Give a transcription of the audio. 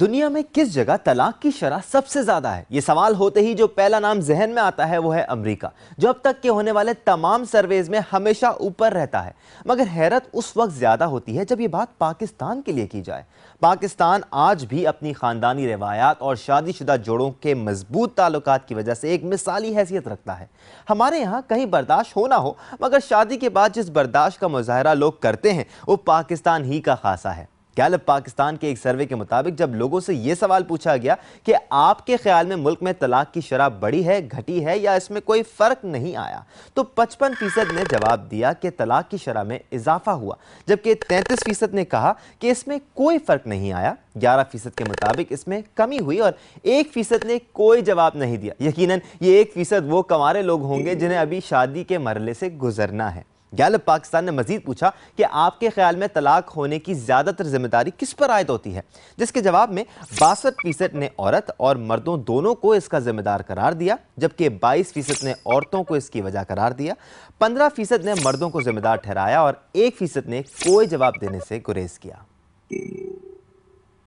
दुनिया में किस जगह तलाक की शरह सबसे ज़्यादा है ये सवाल होते ही जो पहला नाम जहन में आता है वो है अमेरिका जो अब तक के होने वाले तमाम सर्वेज में हमेशा ऊपर रहता है मगर हैरत उस वक्त ज़्यादा होती है जब ये बात पाकिस्तान के लिए की जाए पाकिस्तान आज भी अपनी ख़ानदानी रवायात और शादीशुदा जोड़ों के मजबूत ताल्लुक की वजह से एक मिसाली हैसियत रखता है हमारे यहाँ कहीं बर्दाश्त होना हो मगर शादी के बाद जिस बर्दाश्त का मुजाहरा लोग करते हैं वो पाकिस्तान ही का खासा है गैलप पाकिस्तान के एक सर्वे के मुताबिक जब लोगों से यह सवाल पूछा गया कि आपके ख्याल में मुल्क में तलाक की शराब बढ़ी है घटी है या इसमें कोई फ़र्क नहीं आया तो 55 फीसद ने जवाब दिया कि तलाक की शराब में इजाफा हुआ जबकि 33 फीसद ने कहा कि इसमें कोई फ़र्क नहीं आया 11 फीसद के मुताबिक इसमें कमी हुई और एक फीसद ने कोई जवाब नहीं दिया यकीन ये एक फीसद वो कमारे लोग होंगे जिन्हें अभी शादी के मरले से गुजरना है गैलब पाकिस्तान ने मजीद पूछा कि आपके ख्याल में तलाक होने की ज़्यादातर जिम्मेदारी किस पर आयद होती है जिसके जवाब में बासठ फीसद ने औरत और मर्दों दोनों को इसका जिम्मेदार करार दिया जबकि बाईस फीसद ने औरतों को इसकी वजह करार दिया पंद्रह फीसद ने मर्दों को जिम्मेदार ठहराया और एक फीसद ने कोई जवाब देने से गुरेज किया